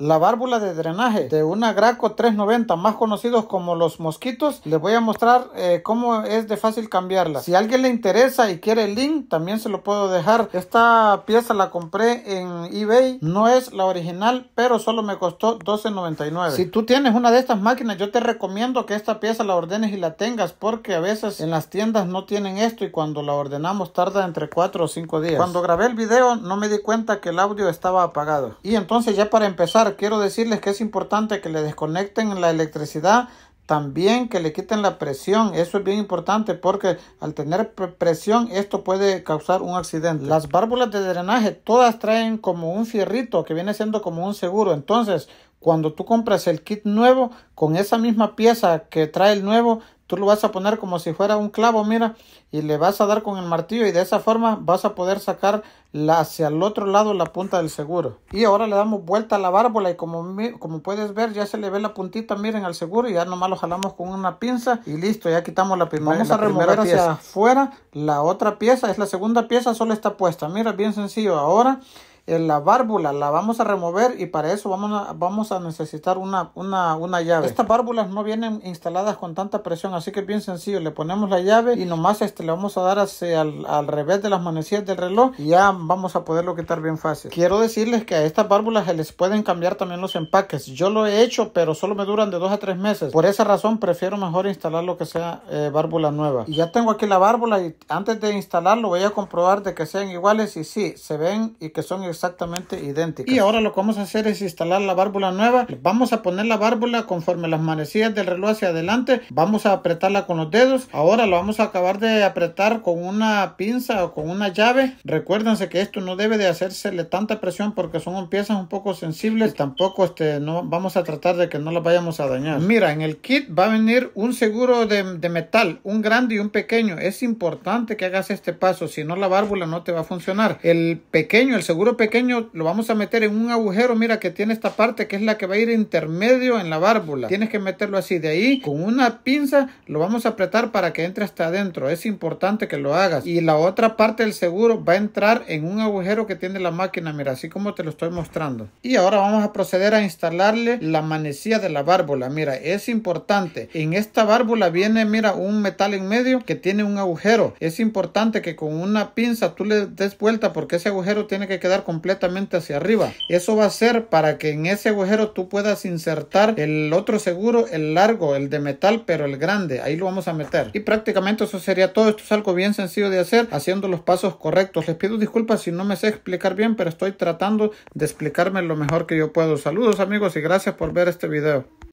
la válvula de drenaje de una Graco 390, más conocidos como los mosquitos. Les voy a mostrar eh, cómo es de fácil cambiarla. Si a alguien le interesa y quiere el link, también se lo puedo dejar. Esta pieza la compré en eBay, no es la original, pero solo me costó $12.99. Si tú tienes una de estas máquinas, yo te recomiendo que esta pieza la ordenes y la tengas, porque a veces en las tiendas no tienen esto y cuando la ordenamos tarda entre 4 o 5 días. Cuando grabé el video no me di cuenta que el audio estaba apagado. Y entonces ya para empezar Quiero decirles que es importante que le desconecten la electricidad. También que le quiten la presión. Eso es bien importante porque al tener presión esto puede causar un accidente. Las válvulas de drenaje todas traen como un fierrito que viene siendo como un seguro. Entonces cuando tú compras el kit nuevo, con esa misma pieza que trae el nuevo, tú lo vas a poner como si fuera un clavo, mira, y le vas a dar con el martillo y de esa forma vas a poder sacar hacia el otro lado la punta del seguro. Y ahora le damos vuelta a la bárbola y como, como puedes ver ya se le ve la puntita, miren, al seguro y ya nomás lo jalamos con una pinza y listo, ya quitamos la primera Vamos a remover hacia afuera la otra pieza, es la segunda pieza, solo está puesta, mira, bien sencillo. Ahora la válvula la vamos a remover y para eso vamos a, vamos a necesitar una, llave. Estas válvulas no vienen instaladas con tanta presión, así que es bien sencillo. Le ponemos la llave y nomás este, le vamos a dar hacia al, revés de las manecillas del reloj y ya vamos a poderlo quitar bien fácil. Quiero decirles que a estas válvulas se les pueden cambiar también los empaques. Yo lo he hecho, pero solo me duran de 2 a 3 meses. Por esa razón prefiero mejor instalar lo que sea eh, válvula nueva. Y ya tengo aquí la válvula y antes de instalarlo voy a comprobar de que sean iguales y sí, se ven y que son iguales exactamente idéntica. Y ahora lo que vamos a hacer es instalar la válvula nueva. Vamos a poner la válvula conforme las manecillas del reloj hacia adelante. Vamos a apretarla con los dedos. Ahora lo vamos a acabar de apretar con una pinza o con una llave. Recuérdense que esto no debe de hacersele tanta presión porque son piezas un poco sensibles. Tampoco este, no, vamos a tratar de que no las vayamos a dañar. Mira, en el kit va a venir un seguro de, de metal, un grande y un pequeño. Es importante que hagas este paso, si no la válvula no te va a funcionar. El pequeño, el seguro pequeño lo vamos a meter en un agujero, mira que tiene esta parte que es la que va a ir intermedio en la válvula. Tienes que meterlo así de ahí, con una pinza lo vamos a apretar para que entre hasta adentro. Es importante que lo hagas. Y la otra parte del seguro va a entrar en un agujero que tiene la máquina, mira, así como te lo estoy mostrando. Y ahora vamos a proceder a instalarle la manecilla de la válvula. Mira, es importante. En esta válvula viene, mira, un metal en medio que tiene un agujero. Es importante que con una pinza tú le des vuelta porque ese agujero tiene que quedar con completamente hacia arriba. Eso va a ser para que en ese agujero tú puedas insertar el otro seguro, el largo, el de metal, pero el grande. Ahí lo vamos a meter. Y prácticamente eso sería todo. Esto es algo bien sencillo de hacer haciendo los pasos correctos. Les pido disculpas si no me sé explicar bien, pero estoy tratando de explicarme lo mejor que yo puedo. Saludos amigos y gracias por ver este video.